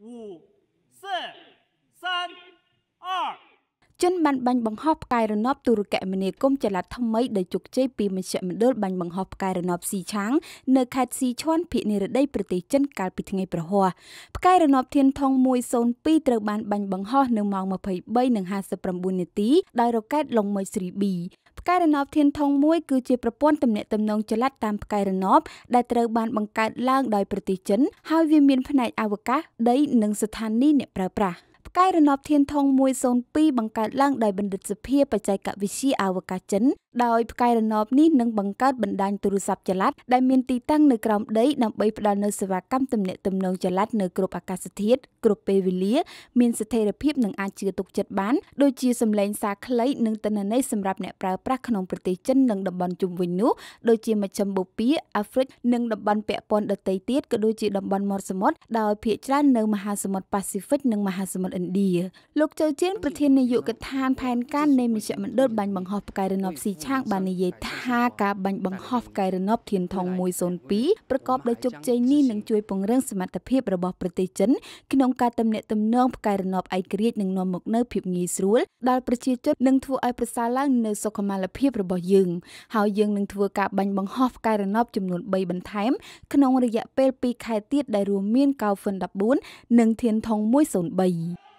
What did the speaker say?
五、四、三、二。ជនបានបាញ់បង្ហោះផ្កាយរណបទូរគមនាគមន៍ចល័តថ្មីដោយជោគជ័យពីមជ្ឈមណ្ឌលបាញ់បង្ហោះផ្កាយរណបស៊ីឆាងនៅខេត្តស៊ីឈွန်ភូមិនិរដីប្រទេសចិនកាលពីថ្ងៃប្រហ័សផ្កាយរណបធានថង102ត្រូវបានបាញ់បង្ហោះនៅម៉ោង23:59នាទីដោយរ៉ុកែតលុងមុយស្រី B ផ្កាយរណបធានធំមួយគឺជាប្រព័ន្ធទំនាក់ទំនងចល័តតាមផ្កាយរណបដែលត្រូវបានបង្កើតឡើងដោយប្រទេសចិនហើយវាមានផ្នែកអវកាសដីនិងស្ថានីយអ្នកប្រើប្រាស់កាយរណបធានធង102បង្កើតឡើងដោយបណ្ឌិតសភាបច្ចេកវិទ្យាអវកាសចិនដោយផ្កាយរណបនេះនឹងបង្កើតបណ្ដាញទូរស័ព្ទចល័តដែលមានទីតាំងនៅក្រោមដីដើម្បីផ្ដល់នូវសេវាកម្មទំនាក់ទំនងចល័តនៅគ្រប់អាកាសធាតុគ្រប់ពេលវេលាមានស្ថិរភាពនិងអាចជឿទុកចិត្តបានដូចជាសម្លេងសារខ្លីនិងទិន្នន័យសម្រាប់អ្នកប្រើប្រាស់ក្នុងប្រទេសចិននិងតំបន់ជុំវិញនោះដូចជាមជ្ឈមបូព៌ាអាហ្វ្រិកនិងតំបន់ពាក់ព័ន្ធដទៃទៀតក៏ដូចជាតំបន់មាត់សមុទ្រដោយភាគច្រើននៅមហាសមុទ្រប៉ាស៊ីហ្វិកនិងមហាសមុទ្រឥណ្ឌាណ្ឌាលោកចៅជៀនប្រធាននាយកដ្ឋានផែនការនៃមជ្ឈមណ្ឌលបាញ់បង្ហោះផ្កាយរណបស៊ីឆាង បាននិយាយថាការបាញ់បង្ហោះផ្កាយរណបធានថង102ប្រកបដោយជោគជ័យនេះនឹងជួយពង្រឹងសមត្ថភាពរបស់ប្រទេសចិន ក្នុងការទំនាក់ទំនងផ្កាយរណបឯករាជ្យនិងនាំមកនូវភាពងាយស្រួល ដល់ប្រជាជននិងធ្វើឲ្យប្រសើរឡើងនូវសុខុមាលភាពរបស់យើងហើយយើងនឹងធ្វើការបាញ់បង្ហោះផ្កាយរណបចំនួន3បន្ថែម ក្នុងរយៈពេល2ខែទៀតដែលរួមមានកៅហ្វិន14និងធានថង103